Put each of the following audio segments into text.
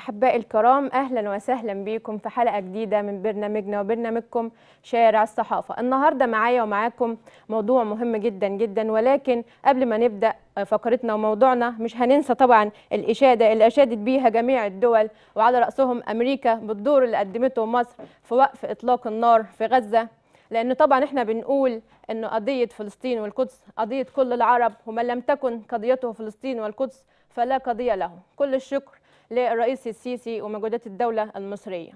أحبائي الكرام أهلا وسهلا بكم في حلقة جديدة من برنامجنا وبرنامجكم شارع الصحافة النهاردة معايا ومعاكم موضوع مهم جدا جدا ولكن قبل ما نبدأ فقرتنا وموضوعنا مش هننسى طبعا الإشادة اللي أشادت بيها جميع الدول وعلى رأسهم أمريكا بالدور اللي قدمته مصر في وقف إطلاق النار في غزة لأن طبعا احنا بنقول أن قضية فلسطين والقدس قضية كل العرب ومن لم تكن قضيته فلسطين والقدس فلا قضية له كل الشكر للرئيس السيسي ومجهودات الدولة المصرية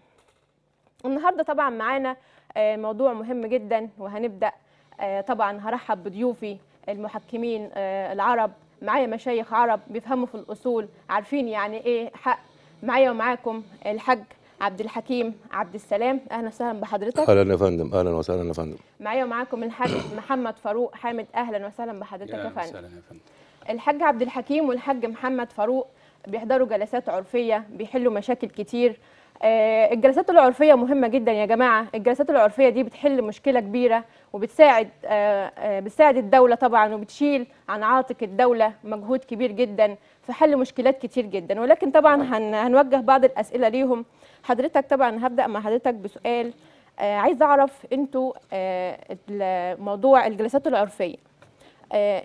النهاردة طبعا معانا آه، موضوع مهم جدا وهنبدأ آه، طبعا هرحب بضيوفي المحكمين آه، العرب معايا مشايخ عرب بيفهموا في الأصول عارفين يعني إيه حق معايا ومعاكم الحاج عبد الحكيم عبد السلام اهلا وسهلا بحضرتك اهلا يا فندم اهلا وسهلا يا فندم معايا ومعاكم الحاج محمد فاروق حامد اهلا وسهلا بحضرتك يا فندم الحاج عبد الحكيم والحاج محمد فاروق بيحضروا جلسات عرفيه بيحلوا مشاكل كتير آه، الجلسات العرفية مهمة جدا يا جماعة الجلسات العرفية دي بتحل مشكلة كبيرة وبتساعد آه، آه، بتساعد الدولة طبعا وبتشيل عن عاتق الدولة مجهود كبير جدا في حل مشكلات كتير جدا ولكن طبعا طيب. هنوجه بعض الأسئلة ليهم حضرتك طبعا هبدأ مع حضرتك بسؤال عايز أعرف أنتوا موضوع الجلسات العرفية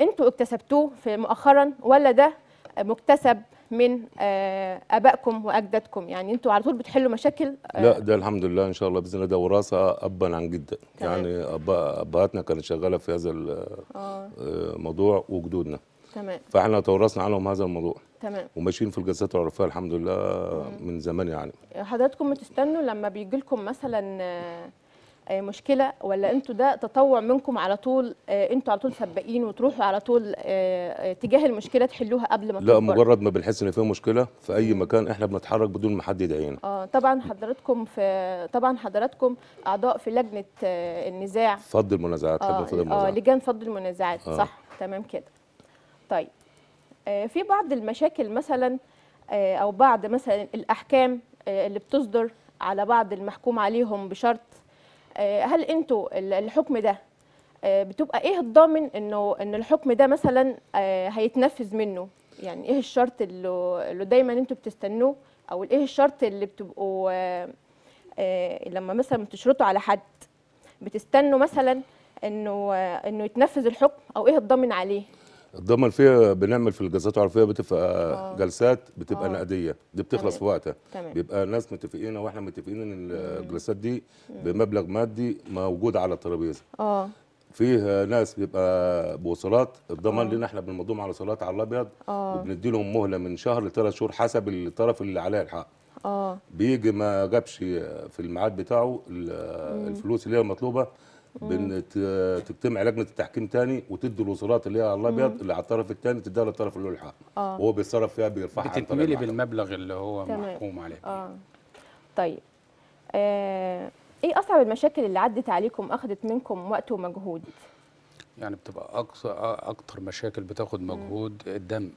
أنتوا اكتسبتوه في مؤخرا ولا ده مكتسب من آه، ابائكم واجدادكم يعني انتوا على طول بتحلوا مشاكل آه، لا ده الحمد لله ان شاء الله باذن الله ده وراثه ابا عن جدا تمام. يعني أبا ابهاتنا كانت شغاله في هذا الموضوع آه. وجدودنا تمام فاحنا تورثنا عنهم هذا الموضوع تمام وماشيين في الجلسات العرفيه الحمد لله مم. من زمان يعني حضراتكم بتستنوا لما بيجي لكم مثلا آه، مشكله ولا انتوا ده تطوع منكم على طول آه، انتوا على طول سباقين وتروحوا على طول آه، تجاه المشكله تحلوها قبل ما لا تكبر. مجرد ما بنحس ان في مشكله في اي مكان احنا بنتحرك بدون ما حد يدعينا اه طبعا حضراتكم في طبعا حضراتكم اعضاء في لجنه النزاع فض المنازعات آه فض المنازعات اه لجان فض المنازعات آه. صح تمام كده طيب آه في بعض المشاكل مثلا آه او بعض مثلا الاحكام آه اللي بتصدر على بعض المحكوم عليهم بشرط آه، هل انتوا الحكم ده آه، بتبقى ايه الضامن انه ان الحكم ده مثلا آه، هيتنفذ منه يعني ايه الشرط اللي, دايما انتوا بتستنوه او ايه الشرط اللي بتبقوا لما مثلا بتشرطوا على حد بتستنوا مثلا انه انه يتنفذ الحكم او ايه الضامن عليه الضمه فيها بنعمل في الجلسات العرفيه بتبقى أوه. جلسات بتبقى أوه. نقديه دي بتخلص في وقتها بيبقى ناس متفقين واحنا متفقين ان الجلسات دي بمبلغ مادي موجود على الترابيزه اه فيه ناس بيبقى بوصلات الضمان آه. لنا احنا بنمضيهم على صلات على الابيض آه. وبندي لهم مهله من شهر لثلاث شهور حسب الطرف اللي عليه الحق اه بيجي ما جابش في الميعاد بتاعه الفلوس اللي هي المطلوبه بان تجتمع لجنه التحكيم تاني وتدي الوصولات اللي هي على الابيض اللي على الطرف الثاني تديها للطرف اللي له الحق آه. وهو بيتصرف فيها بيرفعها بتتملي بالمبلغ اللي هو تمام. محكوم عليه اه طيب آه. ايه اصعب المشاكل اللي عدت عليكم اخذت منكم وقت ومجهود يعني بتبقى اقصى اكتر مشاكل بتاخد مجهود الدم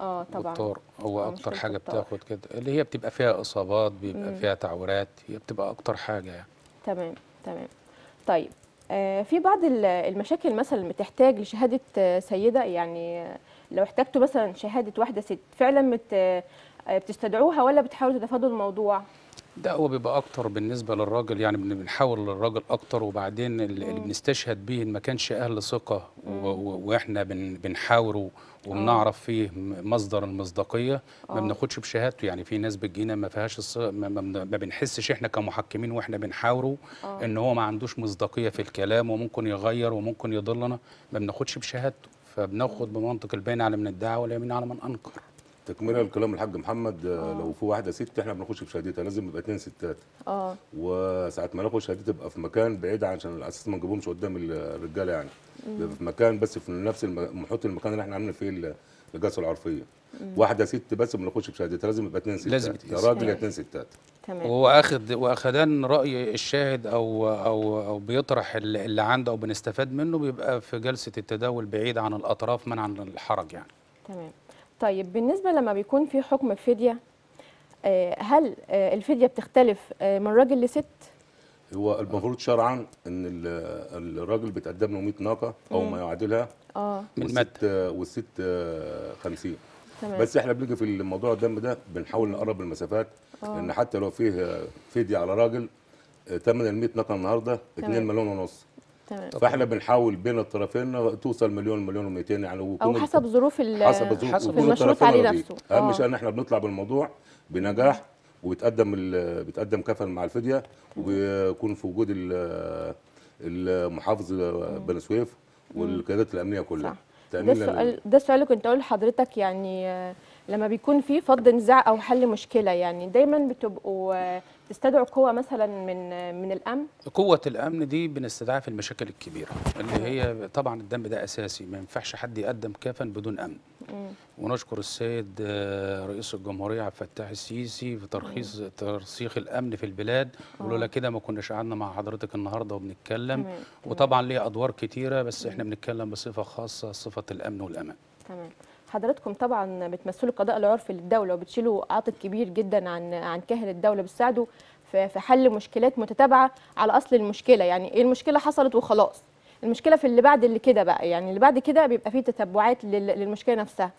اه طبعا والطار هو آه، اكتر حاجه الطار. بتاخد كده اللي هي بتبقى فيها اصابات بيبقى مم. فيها تعورات هي بتبقى اكتر حاجه يعني تمام تمام طيب آه، في بعض المشاكل مثلا بتحتاج لشهاده آه، سيده يعني آه، لو احتجتوا مثلا شهاده واحده ست فعلا بتستدعوها ولا بتحاولوا تتفادوا الموضوع ده هو بيبقى اكتر بالنسبه للراجل يعني بنحاول للراجل اكتر وبعدين اللي بنستشهد بيه ما كانش اهل ثقه واحنا بنحاوره وبنعرف آه. فيه مصدر المصداقيه ما آه. بناخدش بشهادته يعني في ناس بتجينا ما فيهاش ما, ما بنحسش احنا كمحكمين واحنا بنحاوره آه. ان هو ما عندوش مصداقيه في الكلام وممكن يغير وممكن يضلنا ما بناخدش بشهادته فبناخد بمنطق البين على من ادعى واليمين على من انكر تكمله لكلام الحاج محمد آه،, آه. لو في واحده ست احنا بنخش في شهادتها لازم يبقى اثنين ستات اه وساعه ما ناخد شهادتها تبقى في مكان بعيد عشان الاساس ما نجيبهمش قدام الرجاله يعني بيبقى في مكان بس في نفس محيط المكان اللي احنا عاملين فيه الجلسه العرفيه واحده ست بس بنخش في شهادتها لازم يبقى اثنين ستات لازم يا راجل يا اثنين ستات تمام واخد واخدان راي الشاهد او او او بيطرح اللي عنده او بنستفاد منه بيبقى في جلسه التداول بعيد عن الاطراف منعا عن الحرج يعني تمام طيب بالنسبه لما بيكون في حكم فديه آه، هل آه، الفديه بتختلف آه، من راجل لست هو المفروض شرعا ان الراجل بتقدم له 100 ناقه او ما يعادلها اه من مادة والست 50 تمام. بس احنا بنيجي في الموضوع الدم ده بنحاول نقرب المسافات أوه. لان حتى لو فيه فديه على راجل تمن ال 100 ناقه النهارده 2 مليون ونص تمام. فاحنا بنحاول بين الطرفين توصل مليون مليون و200 يعني او حسب ظروف حسب ظروف المشروط عليه نفسه اهم آه. شيء ان احنا بنطلع بالموضوع بنجاح وبتقدم بتقدم كفن مع الفديه وبيكون في وجود المحافظ بني سويف والقيادات الامنيه كلها صح. ده السؤال ده السؤال اللي كنت اقول لحضرتك يعني آه، لما بيكون في فض نزاع او حل مشكله يعني دايما بتبقوا آه، تستدعوا قوه مثلا من آه، من الامن قوه الامن دي بنستدعيها في المشاكل الكبيره اللي هي طبعا الدم ده اساسي ما ينفعش حد يقدم كفن بدون امن ونشكر السيد آه، رئيس الجمهوريه عبد الفتاح السيسي في ترخيص ترسيخ الامن في البلاد ولولا كده ما كناش قعدنا مع حضرتك النهارده وبنتكلم وطبعا ليه ادوار كتيره بس احنا بنتكلم بصفه خاصه صفه الامن والامان تمام حضراتكم طبعا بتمثلوا القضاء العرفي للدوله وبتشيلوا عاطف كبير جدا عن عن كاهل الدوله بتساعدوا في حل مشكلات متتابعه على اصل المشكله يعني ايه المشكله حصلت وخلاص المشكله في اللي بعد اللي كده بقى يعني اللي بعد كده بيبقى فيه تتبعات للمشكله نفسها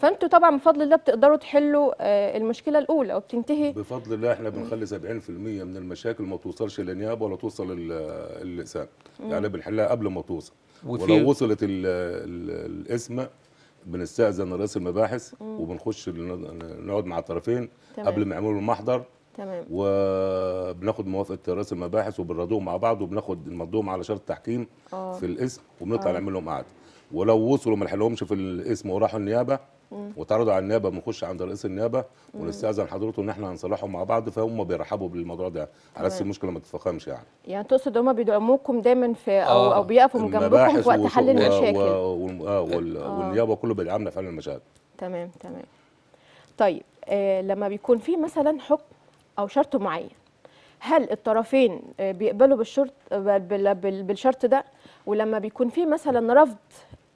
فانتوا طبعا بفضل الله بتقدروا تحلوا آه، المشكله الاولى وبتنتهي بفضل الله احنا بنخلي 70% من المشاكل ما توصلش للنيابه ولا توصل للسام يعني بنحلها قبل ما توصل ولو وصلت الاسم بنستأذن رئيس المباحث وبنخش نقعد مع الطرفين تمام. قبل ما يعملوا المحضر تمام وبناخد موافقه رئيس المباحث وبنراضوهم مع بعض وبناخد نمضوهم على شرط التحكيم أوه. في الاسم وبنطلع آه. نعمل لهم قعده ولو وصلوا ما لحقهمش في الاسم وراحوا النيابه وتعرضوا على النيابه بنخش عند رئيس النيابه ونستاذن حضرته ان احنا هنصلحهم مع بعض فهم بيرحبوا بالموضوع ده على اساس المشكله ما تتفخمش يعني يعني تقصد هم بيدعموكم دايما في او, آه. أو بيقفوا جنبكم في وقت حل المشاكل آه آه. والنيابه كله بيدعمنا في حل المشاكل تمام تمام طيب آه لما بيكون في مثلا حكم او شرط معين هل الطرفين آه، بيقبلوا بالشرط بالشرط ده ولما بيكون في مثلا رفض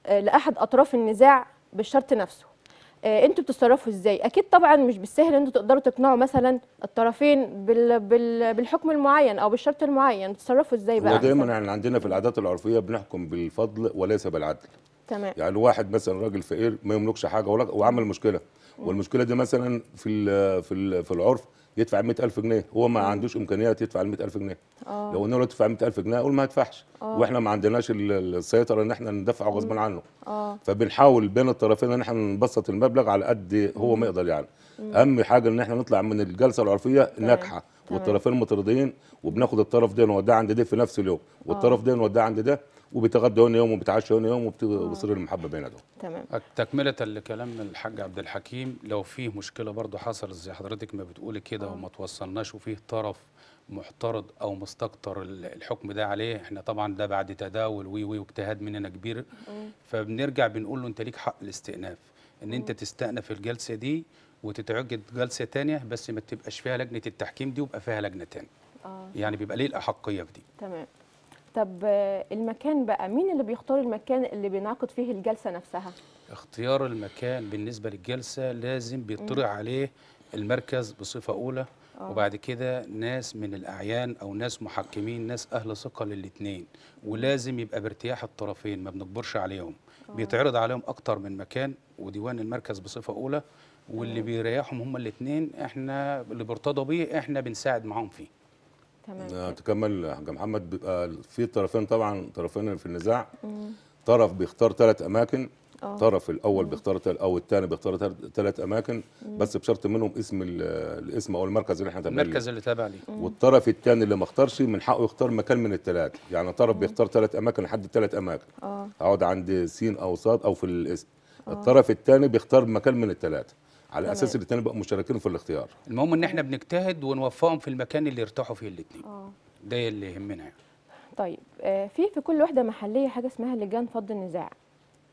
آه، لاحد اطراف النزاع بالشرط نفسه آه، انتوا بتتصرفوا ازاي اكيد طبعا مش بالسهل انتوا تقدروا تقنعوا مثلا الطرفين بال... بال... بالحكم المعين او بالشرط المعين بتتصرفوا ازاي بقى دايما احنا عندنا في العادات العرفيه بنحكم بالفضل وليس بالعدل تمام يعني واحد مثلا راجل فقير ما يملكش حاجه وعمل مشكله والمشكله دي مثلا في الـ في الـ في العرف يدفع 100000 جنيه هو ما عندوش امكانيات يدفع ال 100000 جنيه أوه. لو قلنا له تدفع 100000 جنيه اقول ما هدفعش آه. واحنا ما عندناش السيطره ان احنا ندفعه غصب عنه أوه. فبنحاول بين الطرفين ان احنا نبسط المبلغ على قد هو ما يقدر يعني اهم حاجه ان احنا نطلع من الجلسه العرفيه ناجحه والطرفين مترضيين وبناخد الطرف ده نوديه عند ده في نفس اليوم والطرف آه. ده نوديه عند ده وبيتغدى هنا يوم وبيتعشى هنا يوم وبتصير آه. المحبه بيناتهم تمام تكمله لكلام الحاج عبد الحكيم لو فيه مشكله برضه حصلت زي حضرتك ما بتقولي كده آه. وما توصلناش وفيه طرف محترض او مستكتر الحكم ده عليه احنا طبعا ده بعد تداول وي وي واجتهاد مننا كبير آه. فبنرجع بنقول له انت ليك حق الاستئناف ان انت تستأنف الجلسه دي وتتعقد جلسه ثانيه بس ما تبقاش فيها لجنه التحكيم دي ويبقى فيها لجنه ثانيه يعني بيبقى ليه الاحقيه في دي تمام طب المكان بقى مين اللي بيختار المكان اللي بينعقد فيه الجلسه نفسها اختيار المكان بالنسبه للجلسه لازم بيطلع عليه المركز بصفه اولى آه. وبعد كده ناس من الاعيان او ناس محكمين ناس اهل ثقه للاثنين ولازم يبقى بارتياح الطرفين ما بنكبرش عليهم أوه. بيتعرض عليهم اكتر من مكان وديوان المركز بصفه اولى واللي آه. بيريحهم هم الاثنين احنا اللي بيرتضوا بيه احنا بنساعد معاهم فيه تمام آه، تكمل يا حاج محمد بيبقى في طرفين طبعا طرفين في النزاع مم. طرف بيختار ثلاث اماكن الطرف آه. الاول بيختار او الثاني بيختار ثلاث اماكن مم. بس بشرط منهم اسم الاسم او المركز اللي احنا تابعين المركز اللي تابع ليه والطرف الثاني اللي ما اختارش من حقه يختار مكان من الثلاث يعني طرف بيختار ثلاث اماكن لحد ثلاث اماكن آه. اقعد عند س او ص او في الاسم أوه. الطرف الثاني بيختار مكان من الثلاثه على تمام. اساس الاثنين بقوا مشاركين في الاختيار المهم ان احنا بنجتهد ونوفقهم في المكان اللي يرتاحوا فيه الاثنين آه. ده اللي يهمنا يعني طيب آه في في كل وحده محليه حاجه اسمها لجان فض النزاع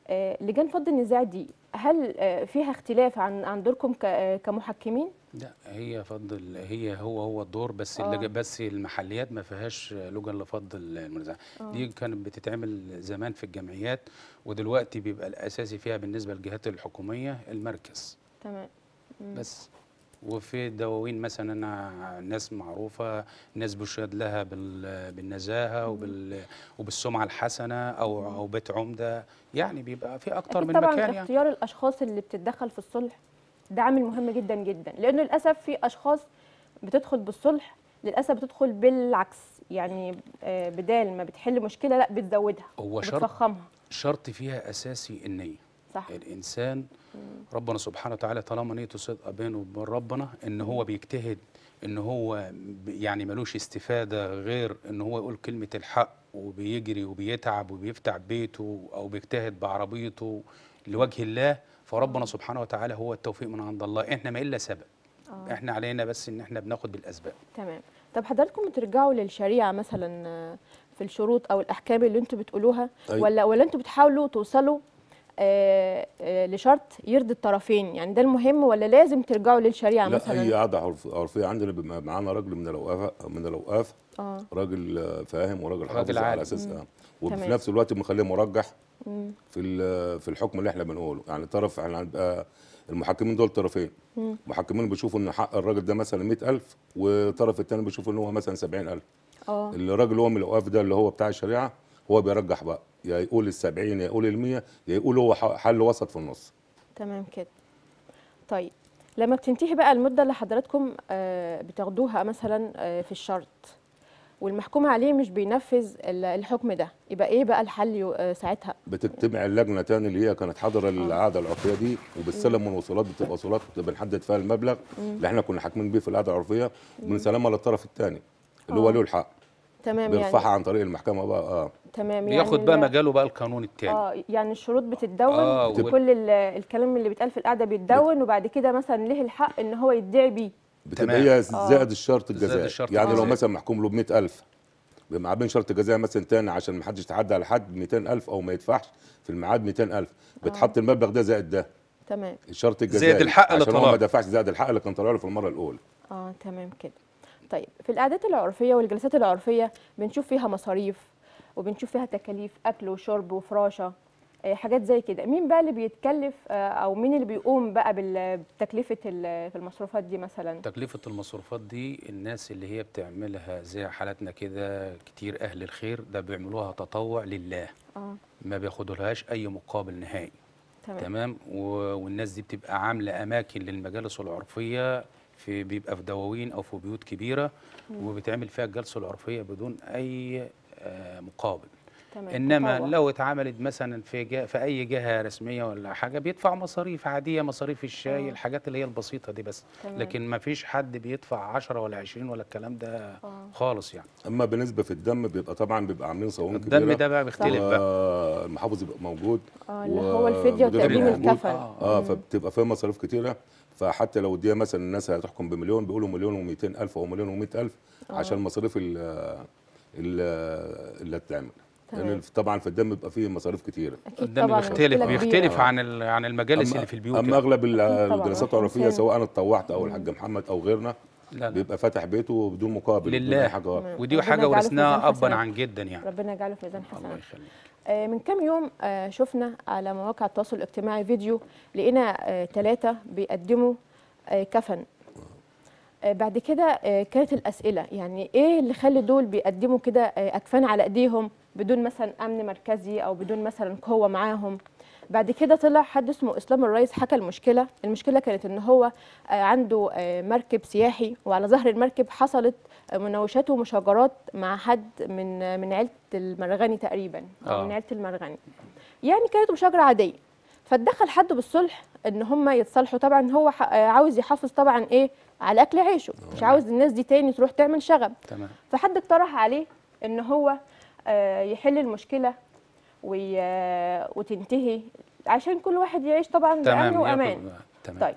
آه لجان فض النزاع دي هل آه فيها اختلاف عن عن دوركم آه، كمحكمين لا هي فض هي هو هو الدور بس آه. بس المحليات ما فيهاش لجان لفض المنازع آه. دي كانت بتتعمل زمان في الجمعيات ودلوقتي بيبقى الاساسي فيها بالنسبه للجهات الحكوميه المركز تمام بس وفي دواوين مثلا ناس معروفه ناس بشهد لها بالنزاهه وبال وبالسمعه الحسنه او او بيت عمده يعني بيبقى في اكتر من مكان مكان يعني. طبعا اختيار الاشخاص اللي بتتدخل في الصلح ده عامل مهم جدا جدا لانه للاسف في اشخاص بتدخل بالصلح للاسف بتدخل بالعكس يعني آه، بدال ما بتحل مشكله لا بتزودها هو شرط شرط فيها اساسي النيه صح. الانسان مم. ربنا سبحانه وتعالى طالما نيته صدقه بينه وبين ربنا ان هو بيجتهد ان هو يعني ملوش استفاده غير ان هو يقول كلمه الحق وبيجري وبيتعب وبيفتح بيته او بيجتهد بعربيته لوجه الله فربنا سبحانه وتعالى هو التوفيق من عند الله احنا ما الا سبب آه. احنا علينا بس ان احنا بناخد بالاسباب تمام طب حضراتكم بترجعوا للشريعه مثلا في الشروط او الاحكام اللي انتم بتقولوها طيب. ولا ولا انتم بتحاولوا توصلوا آه، آه، لشرط يرضي الطرفين يعني ده المهم ولا لازم ترجعوا للشريعه لا مثلا اي قاعده عرفيه عندنا بيبقى معانا راجل من الاوقاف من الاوقاف آه. راجل فاهم وراجل حافظ على اساس آه. وفي نفس الوقت مخليه مرجح مم. في في الحكم اللي احنا بنقوله يعني طرف احنا يعني هنبقى المحكمين دول طرفين محكمين بيشوفوا ان حق الراجل ده مثلا 100000 والطرف الثاني بيشوف ان هو مثلا 70000 اه الراجل اللي هو من الاوقاف ده اللي هو بتاع الشريعه هو بيرجح بقى يا يقول ال 70 يا يقول ال 100 يا يقول هو حل وسط في النص تمام كده طيب لما بتنتهي بقى المده اللي حضراتكم آه، بتاخدوها مثلا آه، في الشرط والمحكوم عليه مش بينفذ الحكم ده يبقى ايه بقى الحل آه، ساعتها بتجتمع اللجنه تاني اللي هي كانت حاضره للقعده العرفيه دي وبتسلم وصولات بتبقى وصولات بنحدد فيها المبلغ اللي احنا كنا حاكمين بيه في القعده العرفيه وبنسلمها للطرف الثاني اللي هو له الحق تمام بيرفعها يعني. عن طريق المحكمه بقى اه تمام يعني ياخد بقى مجاله بقى القانون التاني اه يعني الشروط بتتدون آه كل الكلام اللي بيتقال في القعده بيتدون وبعد كده مثلا ليه الحق ان هو يدعي بيه بتبقى هي آه. زائد الشرط الجزائي يعني آه. لو مثلا محكوم له ب 100000 مع بين شرط جزائي مثلا تاني عشان ما حدش يتعدى على حد 200000 او ما يدفعش في الميعاد 200000 آه. بتحط آه. المبلغ ده زائد ده تمام الشرط الجزائي زائد الحق اللي طلعه عشان هو ما دفعش زائد الحق اللي كان طالع له في المره الاولى اه تمام كده طيب في القعدات العرفيه والجلسات العرفيه بنشوف فيها مصاريف وبنشوف فيها تكاليف اكل وشرب وفراشه آه، حاجات زي كده مين بقى اللي بيتكلف آه، او مين اللي بيقوم بقى بتكلفه المصروفات دي مثلا تكلفه المصروفات دي الناس اللي هي بتعملها زي حالتنا كده كتير اهل الخير ده بيعملوها تطوع لله آه. ما بياخدولهاش اي مقابل نهائي تمام, تمام؟ والناس دي بتبقى عامله اماكن للمجالس العرفيه في بيبقى في دواوين او في بيوت كبيره وبتعمل فيها الجلسه العرفيه بدون اي آه، مقابل تمام. انما طبعا. لو اتعملت مثلا في جا في اي جهه رسميه ولا حاجه بيدفع مصاريف عاديه مصاريف الشاي أوه. الحاجات اللي هي البسيطه دي بس تمام. لكن ما فيش حد بيدفع 10 ولا 20 ولا الكلام ده أوه. خالص يعني اما بالنسبه في الدم بيبقى طبعا بيبقى عاملين صوام كبيره الدم ده بقى بيختلف بقى المحافظ بيبقى موجود اه اللي هو الفديه وتقديم الكفن اه, مم. فبتبقى فيها مصاريف كتيره فحتى لو اديها مثلا الناس هتحكم بمليون بيقولوا مليون و200 الف او مليون و100 الف آه. عشان مصاريف اللي هتتعمل لان يعني طبعا في الدم بيبقى فيه مصاريف كتيره الدم بيختلف بيختلف آه. عن عن المجالس اللي في البيوت اما يعني. اغلب الدراسات العرفيه سواء انا اتطوعت او الحاج محمد او غيرنا لا لا. بيبقى فاتح بيته بدون مقابل لله بدون حاجه ودي حاجه ورثناها ابا عن جدا يعني ربنا يجعله في ميزان حسنات الله يخليك آه، من كام يوم آه، شفنا على مواقع التواصل الاجتماعي فيديو لقينا ثلاثه بيقدموا كفن بعد كده كانت الاسئله يعني ايه اللي خلى دول بيقدموا كده اكفان على ايديهم بدون مثلا امن مركزي او بدون مثلا قوه معاهم بعد كده طلع حد اسمه اسلام الرئيس حكى المشكله المشكله كانت ان هو آه، عنده آه، مركب سياحي وعلى ظهر المركب حصلت آه، مناوشات ومشاجرات مع حد من من عيله المرغني تقريبا أو من عيله المرغني يعني كانت مشاجره عاديه فتدخل حد بالصلح ان هم يتصالحوا طبعا هو عاوز يحافظ طبعا ايه على اكل عيشه مش عاوز الناس دي تاني تروح تعمل شغب تمام فحد اقترح عليه ان هو آه، يحل المشكلة آه، وتنتهي عشان كل واحد يعيش طبعا بأمن وأمان تمام. طيب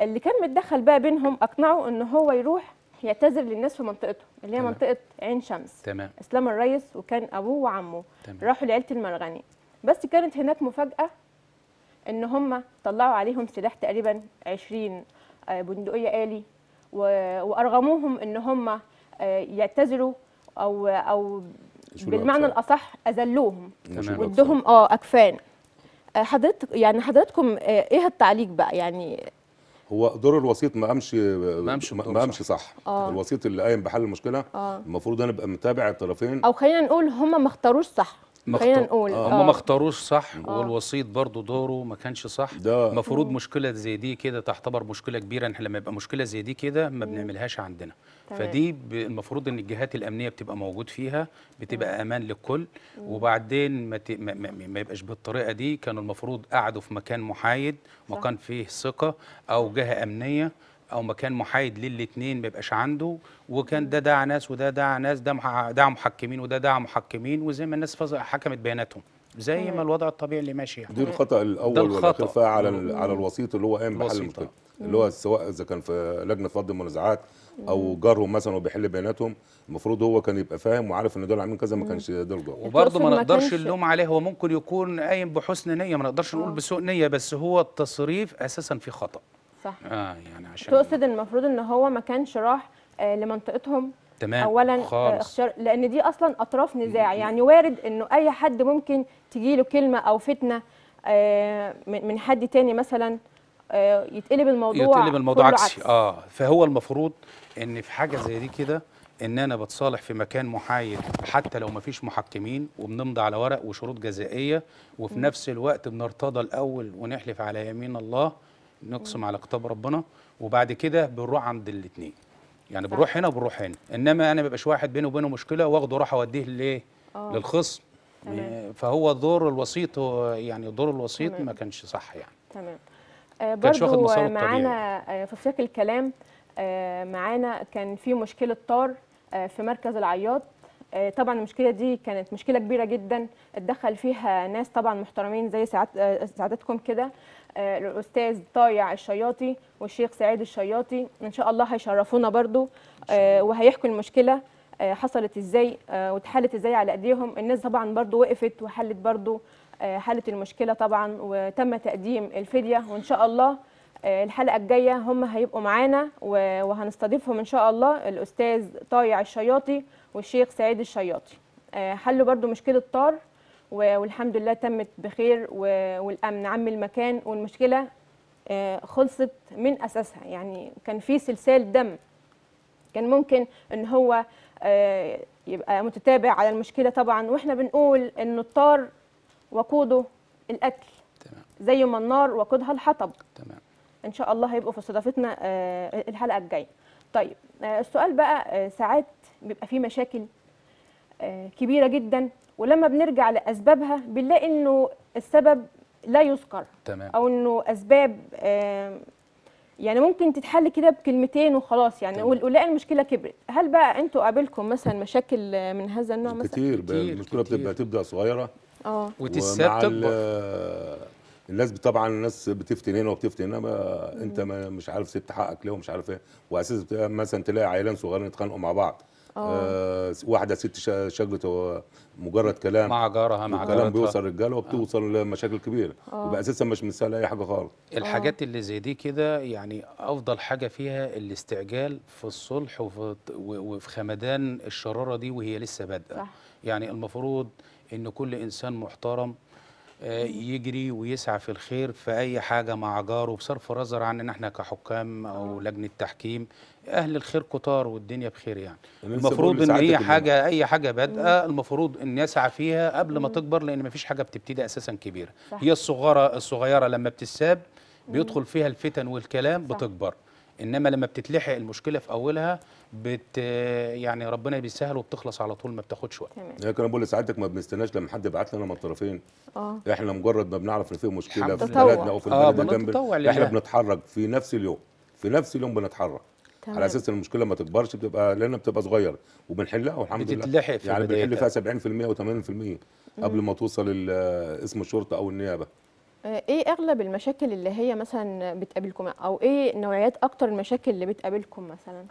اللي كان متدخل بقى بينهم أقنعه إن هو يروح يعتذر للناس في منطقته اللي هي تمام. منطقة عين شمس تمام. إسلام الريس وكان أبوه وعمه تمام. راحوا لعيلة المرغني بس كانت هناك مفاجأة إن هم طلعوا عليهم سلاح تقريبا 20 آه، بندقية آلي وأرغموهم إن هم يعتذروا او او بالمعنى الاصح اذلوهم وادوهم اه اكفان آه، حضرتك يعني حضرتكم آه، ايه التعليق بقى يعني هو دور الوسيط ما امشي ما امشي, ما أمشي صح, صح. آه. الوسيط اللي قايم بحل المشكله آه. المفروض انا ابقى متابع الطرفين او خلينا نقول هم ما اختاروش صح خلينا نقول آه، هم ما آه. اختاروش صح آه. والوسيط برضو دوره ما كانش صح المفروض مشكله زي دي كده تعتبر مشكله كبيره احنا لما يبقى مشكله زي دي كده ما بنعملهاش عندنا فدي المفروض ان الجهات الامنيه بتبقى موجود فيها بتبقى امان للكل وبعدين ما, ت... ما, ما يبقاش بالطريقه دي كانوا المفروض قعدوا في مكان محايد مكان فيه ثقه او جهه امنيه او مكان محايد للاثنين ما يبقاش عنده وكان ده دعا ناس وده دعا ناس ده دعا محكمين وده دعا محكمين وزي ما الناس حكمت بياناتهم زي ما الوضع الطبيعي اللي ماشي يعني دي الخطا الاول والاخير على على الوسيط اللي هو قايم بحل المشكله اللي هو سواء اذا كان في لجنه فض المنازعات او جارهم مثلا وبيحل بياناتهم المفروض هو كان يبقى فاهم وعارف ان دول عاملين كذا ما كانش ده الجار وبرضه ما نقدرش اللوم عليه هو ممكن يكون قايم بحسن نيه ما نقدرش نقول آه. بسوء نيه بس هو التصريف اساسا في خطا صح اه يعني عشان تقصد المفروض ان هو ما كانش راح آه، لمنطقتهم تمام اولا آه، خالص. اختيار لان دي اصلا اطراف نزاع يعني وارد انه اي حد ممكن تجي له كلمه او فتنه آه، من حد تاني مثلا يتقلب الموضوع يتقلب الموضوع عكسي اه فهو المفروض ان في حاجه زي دي كده ان انا بتصالح في مكان محايد حتى لو ما فيش محكمين وبنمضي على ورق وشروط جزائيه وفي نفس الوقت بنرتضى الاول ونحلف على يمين الله نقسم على كتاب ربنا وبعد كده بنروح عند الاثنين يعني بنروح هنا وبنروح هنا انما انا ما واحد بيني وبينه مشكله واخده اروح اوديه لايه آه، للخصم تمام. فهو دور الوسيط يعني دور الوسيط تمام. ما كانش صح يعني تمام آه برضو آه، معانا آه، في سياق الكلام آه معانا كان في مشكله طار آه في مركز العياط طبعا المشكله دي كانت مشكله كبيره جدا اتدخل فيها ناس طبعا محترمين زي سعادتكم كده الاستاذ طايع الشياطي والشيخ سعيد الشياطي ان شاء الله هيشرفونا برضو آه، وهيحكوا المشكله آه، حصلت ازاي آه، واتحلت ازاي على ايديهم الناس طبعا برضو وقفت وحلت برضو حلت المشكله طبعا وتم تقديم الفديه وان شاء الله الحلقه الجايه هم هيبقوا معانا وهنستضيفهم ان شاء الله الاستاذ طايع الشياطي والشيخ سعيد الشياطي حلوا برضو مشكله طار والحمد لله تمت بخير والامن عم المكان والمشكله آه، خلصت من اساسها يعني كان في سلسال دم كان ممكن ان هو آه، يبقى متتابع على المشكله طبعا واحنا بنقول ان الطار وقوده الاكل زي ما النار وقودها الحطب تمام ان شاء الله هيبقوا في استضافتنا آه، الحلقه الجايه طيب السؤال بقى ساعات بيبقى فيه مشاكل كبيره جدا ولما بنرجع لاسبابها بنلاقي انه السبب لا يذكر تمام. او انه اسباب يعني ممكن تتحل كده بكلمتين وخلاص يعني ولا المشكله كبرت هل بقى انتوا قابلكم مثلا مشاكل من هذا النوع مثلا كتير, كتير المشكله بتبقى تبدا صغيره اه وتساب تكبر الناس طبعا الناس بتفتن هنا وبتفتن هنا انت ما مش عارف سبت حقك ليه ومش عارف ايه واساس مثلا تلاقي عيلان صغيرين يتخانقوا مع بعض آه. آه واحده ست شجره مجرد كلام مع جارها مع كلام بيوصل رجاله وبتوصل آه. لمشاكل كبيره آه. وبقى اساسا مش مستاهل اي حاجه خالص الحاجات اللي زي دي كده يعني افضل حاجه فيها الاستعجال في الصلح وفي, وفي خمدان الشراره دي وهي لسه بادئه يعني المفروض ان كل انسان محترم يجري ويسعى في الخير في اي حاجه مع جاره بصرف النظر ان احنا كحكام او آه. لجنه تحكيم اهل الخير كتار والدنيا بخير يعني المفروض ان هي حاجه اي حاجه بادئه المفروض ان يسعى فيها قبل ما تكبر لان ما فيش حاجه بتبتدي اساسا كبيره صح. هي الصغيره الصغيره لما بتساب بيدخل فيها الفتن والكلام بتكبر انما لما بتتلحق المشكله في اولها بت يعني ربنا بيسهل وبتخلص على طول ما بتاخدش وقت تمام لكن يعني انا بقول لسعادتك ما بنستناش لما حد يبعت لنا من الطرفين اه احنا مجرد ما بنعرف ان في مشكله في بلدنا او في آه، البلد اللي جنب احنا بنتحرك في نفس اليوم في نفس اليوم بنتحرك تمام. على اساس ان المشكله ما تكبرش بتبقى لان بتبقى صغيره وبنحلها والحمد لله في يعني بنحل فيها 70% و80% قبل ما توصل اسم الشرطه او النيابه ايه اغلب المشاكل اللي هي مثلا بتقابلكم او ايه نوعيات اكتر المشاكل اللي بتقابلكم مثلا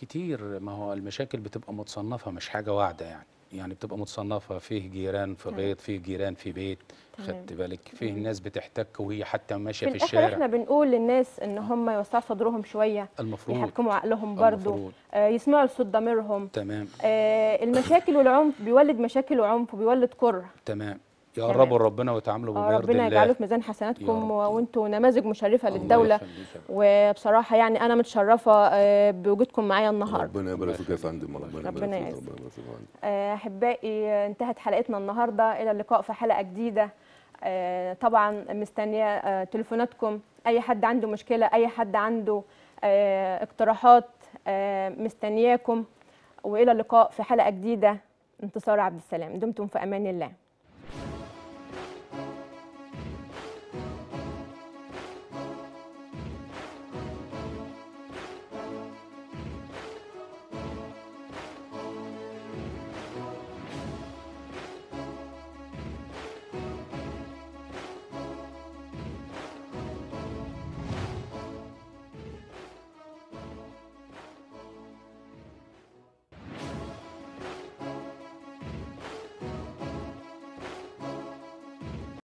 كتير ما هو المشاكل بتبقى متصنفه مش حاجه واحده يعني يعني بتبقى متصنفه فيه جيران في غيط فيه جيران في بيت خدت بالك فيه ناس بتحتك وهي حتى ماشيه في, في الشارع احنا بنقول للناس ان آه. هم يوسعوا صدرهم شويه المفروض يحكموا عقلهم برضه آه يسمعوا لصوت ضميرهم تمام آه المشاكل والعنف بيولد مشاكل وعنف وبيولد كره تمام يقربوا ربنا ويتعاملوا آه، بما يرضي الله ربنا يجعله في ميزان حسناتكم وانتم نماذج مشرفه للدوله وبصراحه يعني انا متشرفه آه، بوجودكم معايا النهارده ربنا يبارك فيك يا فندم ربنا ربنا يعزك آه، احبائي انتهت حلقتنا النهارده الى اللقاء في حلقه جديده طبعا مستنيه تليفوناتكم اي حد عنده مشكله اي حد عنده اقتراحات مستنياكم والى اللقاء في حلقه جديده انتصار عبد السلام دمتم في امان الله